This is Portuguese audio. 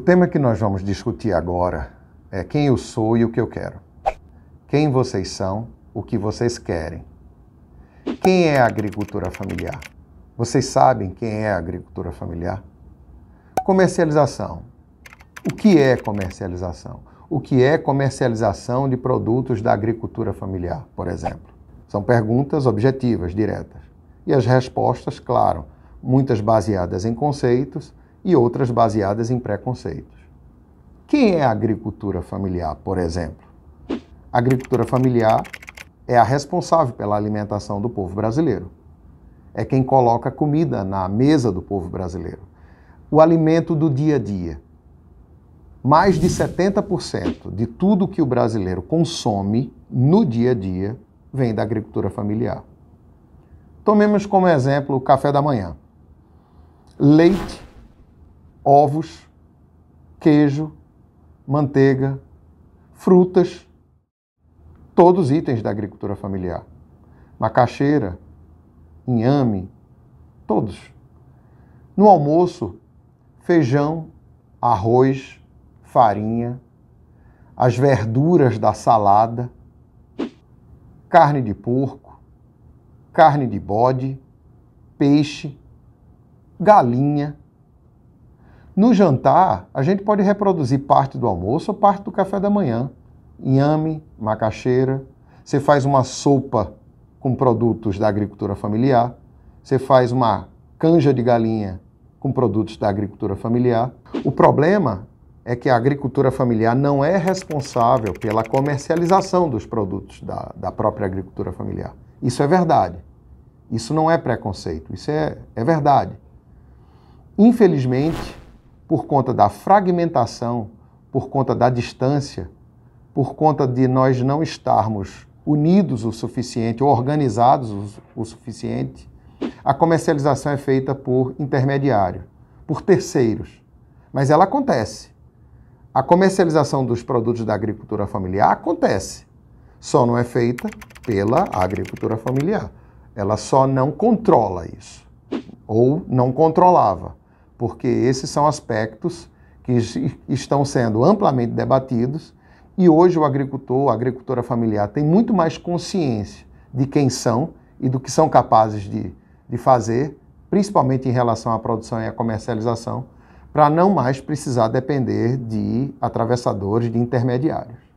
O tema que nós vamos discutir agora é quem eu sou e o que eu quero. Quem vocês são, o que vocês querem. Quem é a agricultura familiar? Vocês sabem quem é a agricultura familiar? Comercialização. O que é comercialização? O que é comercialização de produtos da agricultura familiar, por exemplo? São perguntas objetivas, diretas. E as respostas, claro, muitas baseadas em conceitos, e outras baseadas em preconceitos. Quem é a agricultura familiar, por exemplo? A agricultura familiar é a responsável pela alimentação do povo brasileiro. É quem coloca comida na mesa do povo brasileiro. O alimento do dia a dia. Mais de 70% de tudo que o brasileiro consome no dia a dia vem da agricultura familiar. Tomemos como exemplo o café da manhã. Leite ovos, queijo, manteiga, frutas, todos itens da agricultura familiar. Macaxeira, inhame, todos. No almoço, feijão, arroz, farinha, as verduras da salada, carne de porco, carne de bode, peixe, galinha, no jantar, a gente pode reproduzir parte do almoço ou parte do café da manhã. Inhame, macaxeira. Você faz uma sopa com produtos da agricultura familiar. Você faz uma canja de galinha com produtos da agricultura familiar. O problema é que a agricultura familiar não é responsável pela comercialização dos produtos da, da própria agricultura familiar. Isso é verdade. Isso não é preconceito, isso é, é verdade. Infelizmente, por conta da fragmentação, por conta da distância, por conta de nós não estarmos unidos o suficiente ou organizados o, suficiente, a comercialização é feita por intermediário, por terceiros. Mas ela acontece. A comercialização dos produtos da agricultura familiar acontece, só não é feita pela agricultura familiar. Ela só não controla isso, ou não controlava porque esses são aspectos que estão sendo amplamente debatidos e hoje o agricultor, a agricultora familiar tem muito mais consciência de quem são e do que são capazes de, de fazer, principalmente em relação à produção e à comercialização, para não mais precisar depender de atravessadores, de intermediários.